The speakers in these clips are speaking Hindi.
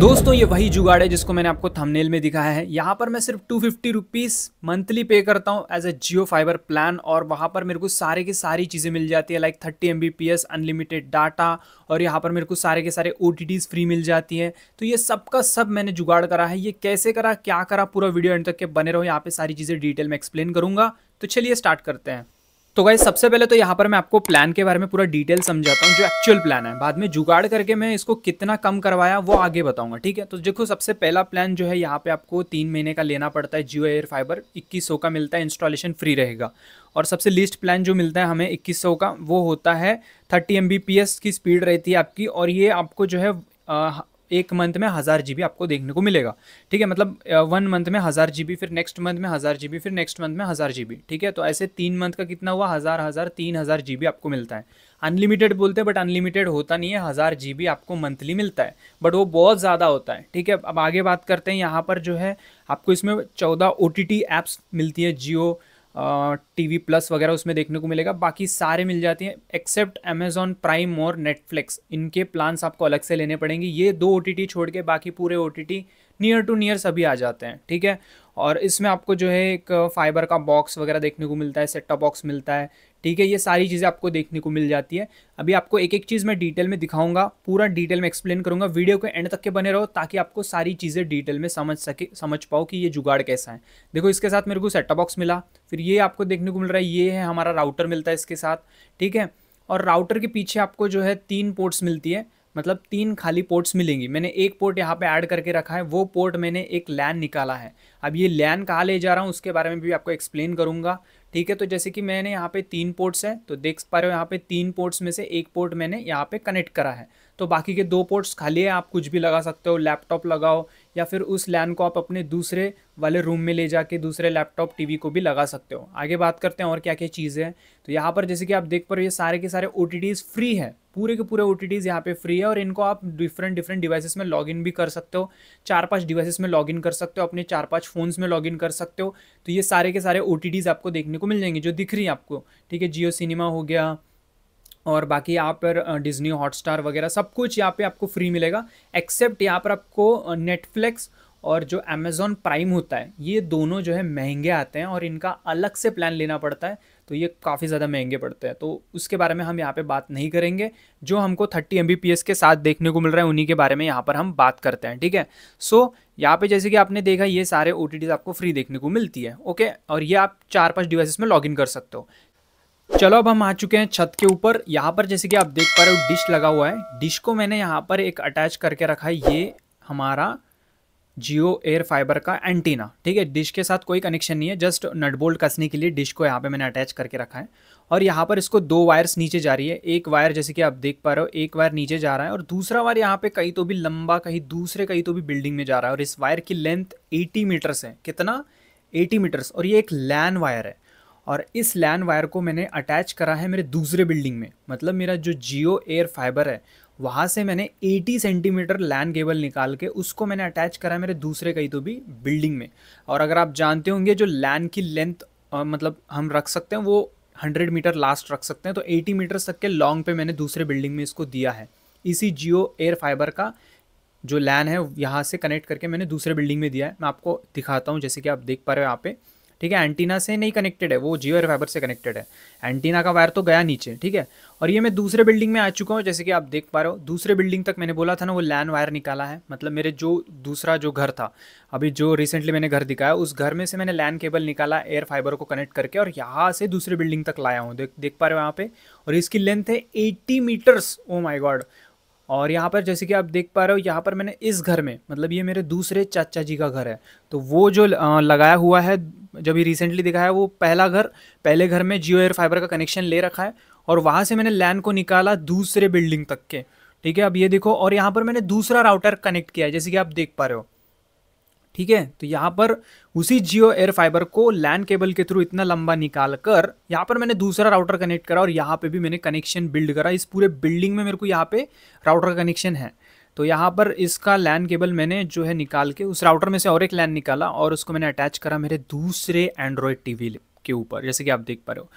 दोस्तों ये वही जुगाड़ है जिसको मैंने आपको थंबनेल में दिखाया है यहाँ पर मैं सिर्फ to fifty rupees monthly pay करता हूँ as a Jio fibre plan और वहाँ पर मेरे को सारे की सारी चीज़ें मिल जाती है like thirty M unlimited data और यहाँ पर मेरे को सारे के सारे ओ फ्री मिल जाती है तो ये सब का सब मैंने जुगाड़ करा है ये कैसे करा क्या करा पूरा वीडियो एंड तक के बने रहो यहाँ पर सारी चीज़ें डिटेल में एक्सप्लेन करूँगा तो चलिए स्टार्ट करते हैं तो गाइज सबसे पहले तो यहाँ पर मैं आपको प्लान के बारे में पूरा डिटेल समझाता हूँ जो एक्चुअल प्लान है बाद में जुगाड़ करके मैं इसको कितना कम करवाया वो आगे बताऊंगा ठीक है तो देखो सबसे पहला प्लान जो है यहाँ पे आपको तीन महीने का लेना पड़ता है जियो एयर फाइबर इक्कीस का मिलता है इंस्टॉलेशन फ्री रहेगा और सबसे लिस्ट प्लान जो मिलता है हमें इक्कीस का वो होता है थर्टी एम की स्पीड रहती है आपकी और ये आपको जो है एक मंथ में हज़ार जी आपको देखने को मिलेगा ठीक है मतलब वन मंथ में हज़ार जी फिर नेक्स्ट मंथ में हज़ार जी फिर नेक्स्ट मंथ में हज़ार जी ठीक है तो ऐसे तीन मंथ का कितना हुआ हज़ार हज़ार तीन हज़ार जी आपको मिलता है अनलिमिटेड बोलते हैं बट अनलिमिटेड होता नहीं है हज़ार जी आपको मंथली मिलता है बट वो बहुत ज़्यादा होता है ठीक है अब आगे बात करते हैं यहाँ पर जो है आपको इसमें चौदह ओ टी टी ऐप्स मिलती है जियो टी वी प्लस वगैरह उसमें देखने को मिलेगा बाकी सारे मिल जाते हैं एक्सेप्ट अमेजॉन प्राइम और नेटफ्लिक्स इनके प्लान्स आपको अलग से लेने पड़ेंगे ये दो ओ छोड़ के बाकी पूरे O T T near to near सभी आ जाते हैं ठीक है और इसमें आपको जो है एक फाइबर का बॉक्स वगैरह देखने को मिलता है सेट टॉप बॉक्स मिलता है ठीक है ये सारी चीज़ें आपको देखने को मिल जाती है अभी आपको एक एक चीज़ मैं डिटेल में दिखाऊंगा पूरा डिटेल में एक्सप्लेन करूंगा वीडियो के एंड तक के बने रहो ताकि आपको सारी चीज़ें डिटेल में समझ सके समझ पाओ कि ये जुगाड़ कैसा है देखो इसके साथ मेरे को सेट बॉक्स मिला फिर ये आपको देखने को मिल रहा है ये है हमारा राउटर मिलता है इसके साथ ठीक है और राउटर के पीछे आपको जो है तीन पोर्ट्स मिलती है मतलब तीन खाली पोर्ट्स मिलेंगी मैंने एक पोर्ट यहाँ पे ऐड करके रखा है वो पोर्ट मैंने एक लैन निकाला है अब ये लैन कहाँ ले जा रहा हूँ उसके बारे में भी आपको एक्सप्लेन करूँगा ठीक है तो जैसे कि मैंने यहाँ पे तीन पोर्ट्स है तो देख पा रहे हो यहाँ पे तीन पोर्ट्स में से एक पोर्ट मैंने यहाँ पे कनेक्ट करा है तो बाकी के दो पोर्ट्स खाली है आप कुछ भी लगा सकते हो लैपटॉप लगाओ या फिर उस लैन को आप अपने दूसरे वाले रूम में ले जाके दूसरे लैपटॉप टीवी को भी लगा सकते हो आगे बात करते हैं और क्या क्या चीज़ें हैं तो यहाँ पर जैसे कि आप देख पा रहे हो ये सारे के सारे ओ फ्री है पूरे के पूरे ओ टी टीज यहाँ पे फ्री है और इनको आप डिफरेंट डिफरेंट डिवाइसेस में लॉग इन भी कर सकते हो चार पांच डिवाइसेस में लॉग इन कर सकते हो अपने चार पांच फ़ोन्स में लॉग इन कर सकते हो तो ये सारे के सारे ओ टी आपको देखने को मिल जाएंगे जो दिख रही है आपको ठीक है जियो सिनेमा हो गया और बाकी यहाँ पर डिज्नी हॉटस्टार वगैरह सब कुछ यहाँ पे आपको फ्री मिलेगा एक्सेप्ट यहाँ पर आपको नेटफ्लिक्स और जो अमेज़ॉन प्राइम होता है ये दोनों जो है महंगे आते हैं और इनका अलग से प्लान लेना पड़ता है तो ये काफ़ी ज़्यादा महंगे पड़ते हैं तो उसके बारे में हम यहाँ पर बात नहीं करेंगे जो हमको थर्टी एम के साथ देखने को मिल रहा है उन्हीं के बारे में यहाँ पर हम बात करते हैं ठीक है सो so, यहाँ पे जैसे कि आपने देखा ये सारे ओ आपको फ्री देखने को मिलती है ओके और ये आप चार पाँच डिवाइसेस में लॉगिन कर सकते हो चलो अब हम आ चुके हैं छत के ऊपर यहाँ पर जैसे कि आप देख पा रहे हो डिश लगा हुआ है डिश को मैंने यहाँ पर एक अटैच करके रखा है ये हमारा जियो एयर फाइबर का एंटीना ठीक है डिश के साथ कोई कनेक्शन नहीं है जस्ट नटबोल्ट कसने के लिए डिश को यहाँ पे मैंने अटैच करके रखा है और यहाँ पर इसको दो वायर्स नीचे जा रही है एक वायर जैसे कि आप देख पा रहे हो एक वायर नीचे जा रहा है और दूसरा वायर यहाँ पे कहीं तो भी लंबा कहीं दूसरे कहीं तो भी बिल्डिंग में जा रहा है और इस वायर की लेंथ एटी मीटर्स है कितना एटी मीटर्स और ये एक लैन वायर है और इस लैन वायर को मैंने अटैच करा है मेरे दूसरे बिल्डिंग में मतलब मेरा जो जियो एयर फाइबर है वहाँ से मैंने 80 सेंटीमीटर लैन केबल निकाल के उसको मैंने अटैच करा मेरे दूसरे कहीं तो भी बिल्डिंग में और अगर आप जानते होंगे जो लैन की लेंथ मतलब हम रख सकते हैं वो हंड्रेड मीटर लास्ट रख सकते हैं तो एटी मीटर तक के लॉन्ग पे मैंने दूसरे बिल्डिंग में इसको दिया है इसी जियो एयर फाइबर का जो लैन है यहाँ से कनेक्ट करके मैंने दूसरे बिल्डिंग में दिया है मैं आपको दिखाता हूँ जैसे कि आप देख पा रहे हो यहाँ पर ठीक है एंटीना से नहीं कनेक्टेड है वो जियो एयर फाइबर से कनेक्टेड है एंटीना का वायर तो गया नीचे ठीक है और ये मैं दूसरे बिल्डिंग में आ चुका हूँ जैसे कि आप देख पा रहे हो दूसरे बिल्डिंग तक मैंने बोला था ना वो लैन वायर निकाला है मतलब मेरे जो दूसरा जो घर था अभी जो रिसेंटली मैंने घर दिखाया उस घर में से मैंने लैन केबल निकाला एयर फाइबर को कनेक्ट करके और यहाँ से दूसरे बिल्डिंग तक लाया हूँ देख देख पा रहे हो यहाँ पे और इसकी लेंथ है eighty metres oh my god और यहाँ पर जैसे कि आप देख पा रहे हो यहाँ पर मैंने इस घर में मतलब ये मेरे दूसरे चाचा जी का घर है तो वो जो लगाया हुआ है जब रिसेंटली दिखाया है वो पहला घर पहले घर में जियो एयर फाइबर का कनेक्शन ले रखा है और वहाँ से मैंने लैन को निकाला दूसरे बिल्डिंग तक के ठीक है अब ये देखो और यहाँ पर मैंने दूसरा राउटर कनेक्ट किया है जैसे कि आप देख पा रहे हो ठीक है तो यहाँ पर उसी जियो एयर फाइबर को लैंड केबल के थ्रू इतना लंबा निकाल कर यहाँ पर मैंने दूसरा राउटर कनेक्ट करा और यहाँ पे भी मैंने कनेक्शन बिल्ड करा इस पूरे बिल्डिंग में मेरे को यहाँ पे राउटर कनेक्शन है तो यहाँ पर इसका लैन केबल मैंने जो है निकाल के उस राउटर में से और एक लैन निकाला और उसको मैंने अटैच करा मेरे दूसरे एंड्रॉयड वी के ऊपर जैसे कि आप देख पा रहे हो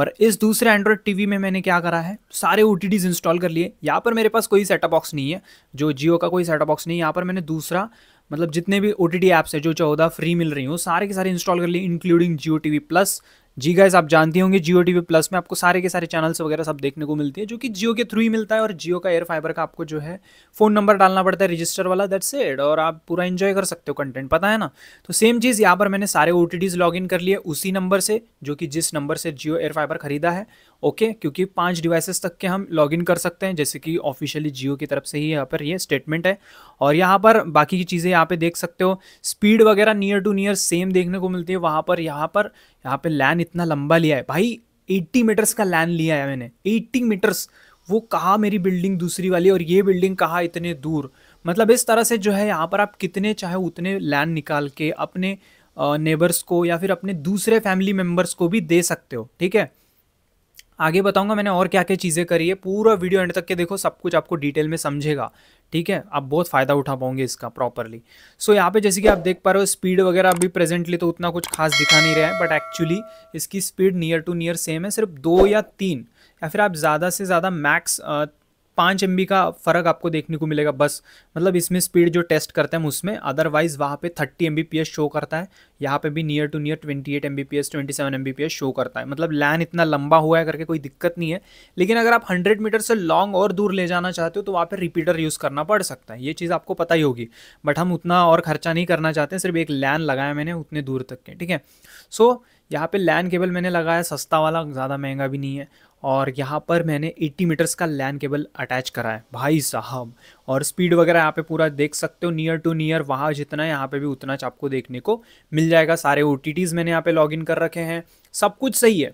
और इस दूसरे एंड्रॉयड टीवी में मैंने क्या करा है सारे ओ इंस्टॉल कर लिए यहाँ पर मेरे पास कोई सेटअप बॉक्स नहीं है जो जियो का कोई सेटअप बॉक्स नहीं है यहाँ पर मैंने दूसरा मतलब जितने भी ओ टी टी एप्स है जो चौदह फ्री मिल रही हो सारे के सारे इंस्टॉल कर लिए including Jio T V plus जी गाइज आप जानती होंगे जियो टी प्लस में आपको सारे के सारे चैनल्स वगैरह सब देखने को मिलती है जो कि जियो के थ्रू ही मिलता है और जियो का एयर फाइबर का आपको जो है फ़ोन नंबर डालना पड़ता है रजिस्टर वाला दैट्स इट और आप पूरा इन्जॉय कर सकते हो कंटेंट पता है ना तो सेम चीज़ यहाँ पर मैंने सारे ओ टी लॉग इन कर लिए उसी नंबर से जो कि जिस नंबर से जियो एयर फाइबर खरीदा है ओके क्योंकि पाँच डिवाइसेस तक के हम लॉग इन कर सकते हैं जैसे कि ऑफिशियली जियो की तरफ से ही यहाँ पर ये स्टेटमेंट है और यहाँ पर बाकी की चीज़ें यहाँ पर देख सकते हो स्पीड वगैरह नियर टू नियर सेम देखने को मिलती है वहाँ पर यहाँ पर यहाँ पे लैन इतना लंबा लिया है भाई 80 मीटर्स का लैन लिया है मैंने 80 मीटर्स वो कहाँ मेरी बिल्डिंग दूसरी वाली और ये बिल्डिंग कहाँ इतने दूर मतलब इस तरह से जो है यहाँ पर आप कितने चाहे उतने लैंड निकाल के अपने नेबर्स को या फिर अपने दूसरे फैमिली मेम्बर्स को भी दे सकते हो ठीक है आगे बताऊंगा मैंने और क्या क्या चीज़ें करी है पूरा वीडियो एंड तक के देखो सब कुछ आपको डिटेल में समझेगा ठीक है आप बहुत फ़ायदा उठा पाओगे इसका प्रॉपरली सो so, यहाँ पे जैसे कि आप देख पा रहे हो स्पीड वगैरह अभी प्रेजेंटली तो उतना कुछ खास दिखा नहीं रहा है बट एक्चुअली इसकी speed near to near same है सिर्फ दो या तीन या फिर आप ज़्यादा से ज़्यादा मैक्स पाँच एम का फ़र्क आपको देखने को मिलेगा बस मतलब इसमें स्पीड जो टेस्ट करते हैं हम उसमें अदरवाइज़ वहाँ पे थर्टी एम शो करता है यहाँ पे भी near to near twenty eight M B P show करता है मतलब लैन इतना लंबा हुआ है करके कोई दिक्कत नहीं है लेकिन अगर आप हंड्रेड मीटर से लॉन्ग और दूर ले जाना चाहते हो तो वहाँ पर रिपीटर यूज़ करना पड़ सकता है ये चीज़ आपको पता ही होगी बट हम उतना और खर्चा नहीं करना चाहते सिर्फ एक लैन लगाया मैंने उतने दूर तक के ठीक है सो यहाँ पे लैन केबल मैंने लगाया सस्ता वाला ज़्यादा महंगा भी नहीं है और यहाँ पर मैंने 80 मीटर्स का लैन केबल अटैच करा है भाई साहब और स्पीड वगैरह यहाँ पे पूरा देख सकते हो नियर टू नियर वहाँ जितना है यहाँ पे भी उतना आपको देखने को मिल जाएगा सारे ओ मैंने यहाँ पे लॉगिन कर रखे हैं सब कुछ सही है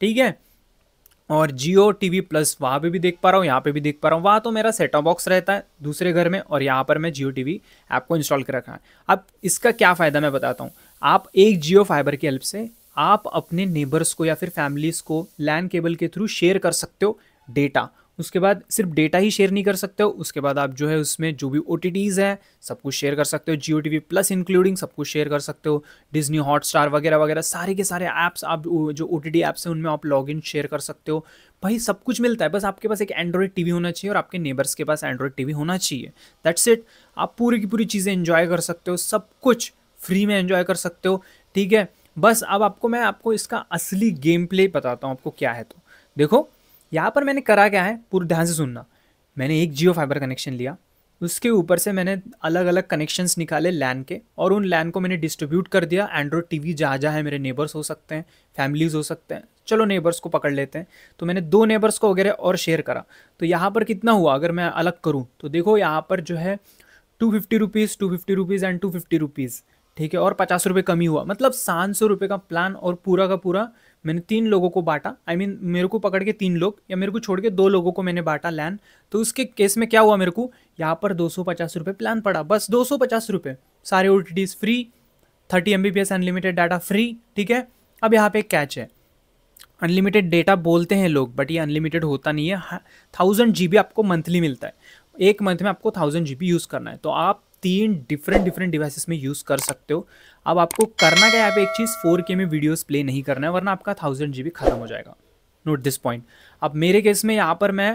ठीक है और जियो टी वी प्लस वहाँ पर भी देख पा रहा हूँ यहाँ पे भी देख पा रहा हूँ वहाँ तो मेरा सेटअप बॉक्स रहता है दूसरे घर में और यहाँ पर मैं जियो टी वी ऐप को इंस्टॉल कर रखा है अब इसका क्या फ़ायदा मैं बताता हूँ आप एक जियो फाइबर की हेल्प से आप अपने नेबर्स को या फिर फैमिलीज़ को लैंड केबल के थ्रू शेयर कर सकते हो डेटा उसके बाद सिर्फ डेटा ही शेयर नहीं कर सकते हो उसके बाद आप जो है उसमें जो भी ओ हैं सब कुछ शेयर कर सकते हो जियो टी प्लस इंक्लूडिंग सब कुछ शेयर कर सकते हो डिज्नी हॉटस्टार वगैरह वगैरह सारे के सारे ऐप्स आप जो ओ टी ऐप्स हैं उनमें आप लॉग इन शेयर कर सकते हो भाई सब कुछ मिलता है बस आपके पास एक एंड्रॉयड टी होना चाहिए और आपके नेबर्स के पास एंड्रॉयड टी होना चाहिए दैट्स इट आप पूरी की पूरी चीज़ें इन्जॉय कर सकते हो सब कुछ फ्री में इन्जॉय कर सकते हो ठीक है बस अब आपको मैं आपको इसका असली गेम प्ले बताता हूँ आपको क्या है तो देखो यहाँ पर मैंने करा क्या है पूरे ध्यान से सुनना मैंने एक जियो फाइबर कनेक्शन लिया उसके ऊपर से मैंने अलग अलग कनेक्शंस निकाले लैन के और उन लैन को मैंने डिस्ट्रीब्यूट कर दिया एंड्रॉयड टीवी जहाँ जहाँ है मेरे नेबर्स हो सकते हैं फैमिलीज़ हो सकते हैं चलो नेबर्स को पकड़ लेते हैं तो मैंने दो नेबर्स को वगैरह और शेयर करा तो यहाँ पर कितना हुआ अगर मैं अलग करूँ तो देखो यहाँ पर जो है two fifty rupees two fifty rupees and two fifty rupees ठीक है और पचास रुपये कमी हुआ मतलब सात सौ रुपये का प्लान और पूरा का पूरा मैंने तीन लोगों को बांटा आई I मीन mean, मेरे को पकड़ के तीन लोग या मेरे को छोड़ के दो लोगों को मैंने बांटा लैन तो उसके केस में क्या हुआ मेरे को यहाँ पर दो सौ पचास रुपये प्लान पड़ा बस दो सौ पचास रुपये सारे ओ free thirty M B P S unlimited data free ठीक है अब यहाँ पर एक कैच है अनलिमिटेड डेटा बोलते हैं लोग बट ये अनलिमिटेड होता नहीं है थाउजेंड जी बी आपको मंथली मिलता है एक मंथ में आपको थाउजेंड जी बी यूज़ करना है तो आप तीन डिफरेंट डिफरेंट डिवाइसेस में यूज़ कर सकते हो अब आपको करना क्या यहाँ पे एक चीज़ फोर के में वीडियोस प्ले नहीं करना है वरना आपका थाउजेंड जी ख़त्म हो जाएगा नोट दिस पॉइंट अब मेरे केस में यहाँ पर मैं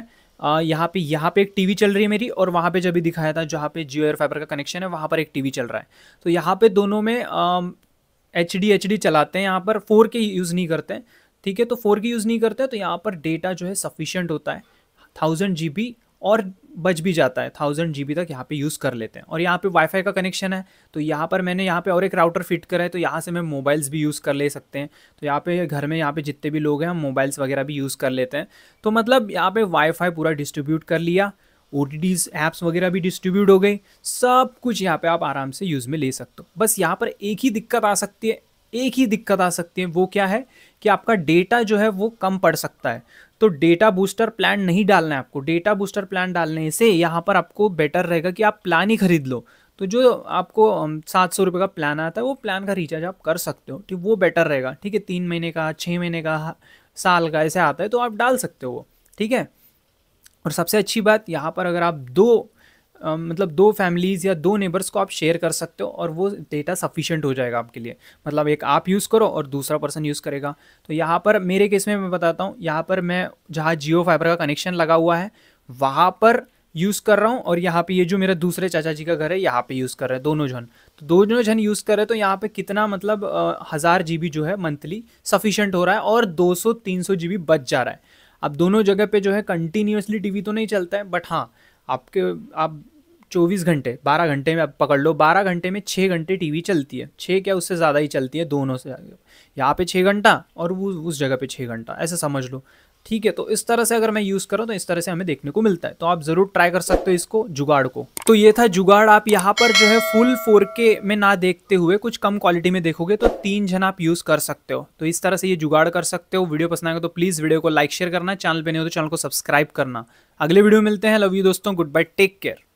यहाँ पे यहाँ पे एक टीवी चल रही है मेरी और वहाँ पे जब भी दिखाया था जहाँ पे जियो एयर फाइबर का कनेक्शन है वहाँ पर एक टीवी चल रहा है तो यहाँ पे दोनों में एच डी एच डी चलाते हैं यहाँ पर फोर के यूज़ नहीं करते ठीक है तो फोर के यूज़ नहीं करते तो यहाँ पर डेटा जो है सफिशियंट होता है थाउजेंड जी बी और बच भी जाता है थाउजेंड जी तक यहाँ पे यूज़ कर लेते हैं और यहाँ पे वाईफाई का कनेक्शन है तो यहाँ पर मैंने यहाँ पे और एक राउटर फिट करा है तो यहाँ से मैं मोबाइल्स भी यूज़ कर ले सकते हैं तो यहाँ पे घर में यहाँ पे जितने भी लोग हैं हम मोबाइल्स वगैरह भी यूज़ कर लेते हैं तो मतलब यहाँ पर वाईफाई पूरा डिस्ट्रीब्यूट कर लिया ओ टी वगैरह भी डिस्ट्रीब्यूट हो गई सब कुछ यहाँ पर आप आराम से यूज़ में ले सकते हो बस यहाँ पर एक ही दिक्कत आ सकती है एक ही दिक्कत आ सकती है वो क्या है कि आपका डेटा जो है वो कम पड़ सकता है तो डेटा बूस्टर प्लान नहीं डालना है आपको डेटा बूस्टर प्लान डालने से यहाँ पर आपको बेटर रहेगा कि आप प्लान ही खरीद लो तो जो आपको सात सौ रुपये का प्लान आता है वो प्लान का रिचार्ज आप कर सकते हो ठीक तो वो बेटर रहेगा ठीक है तीन महीने का छः महीने का साल का ऐसे आता है तो आप डाल सकते हो वो ठीक है और सबसे अच्छी बात यहाँ पर अगर आप दो मतलब दो फैमिलीज़ या दो नेबर्स को आप शेयर कर सकते हो और वो डेटा सफिशेंट हो जाएगा आपके लिए मतलब एक आप यूज़ करो और दूसरा पर्सन यूज़ करेगा तो यहाँ पर मेरे केस में मैं बताता हूँ यहाँ पर मैं जहाँ जियो फाइबर का कनेक्शन लगा हुआ है वहाँ पर यूज़ कर रहा हूँ और यहाँ पे ये जो मेरा दूसरे चाचा जी का घर है यहाँ पे यूज़ कर रहे हैं दोनों जन तो दोनों जन यूज़ कर रहे हैं तो यहाँ पे कितना मतलब हज़ार जी जो है मंथली सफिशेंट हो रहा है और 200-300 जी बच जा रहा है अब दोनों जगह पे जो है कंटिन्यूसली टीवी तो नहीं चलता है बट हाँ आपके आप चौबीस घंटे बारह घंटे में आप पकड़ लो बारह घंटे में छः घंटे टीवी चलती है छः क्या उससे ज़्यादा ही चलती है दोनों से यहाँ पे छः घंटा और वो उस जगह पे छः घंटा ऐसे समझ लो ठीक है तो इस तरह से अगर मैं यूज़ करूँ तो इस तरह से हमें देखने को मिलता है तो आप ज़रूर ट्राई कर सकते हो इसको जुगाड़ को तो ये था जुगाड़ आप यहाँ पर जो है फुल फोर के में ना देखते हुए कुछ कम क्वालिटी में देखोगे तो तीन जन आप यूज़ कर सकते हो तो इस तरह से ये जुगाड़ कर सकते हो वीडियो पसंद आएगा तो प्लीज़ वीडियो को लाइक शेयर करना चैनल पर नहीं हो तो चैनल को सब्सक्राइब करना अगले वीडियो मिलते हैं लव यू दोस्तों गुड बाय टेक केयर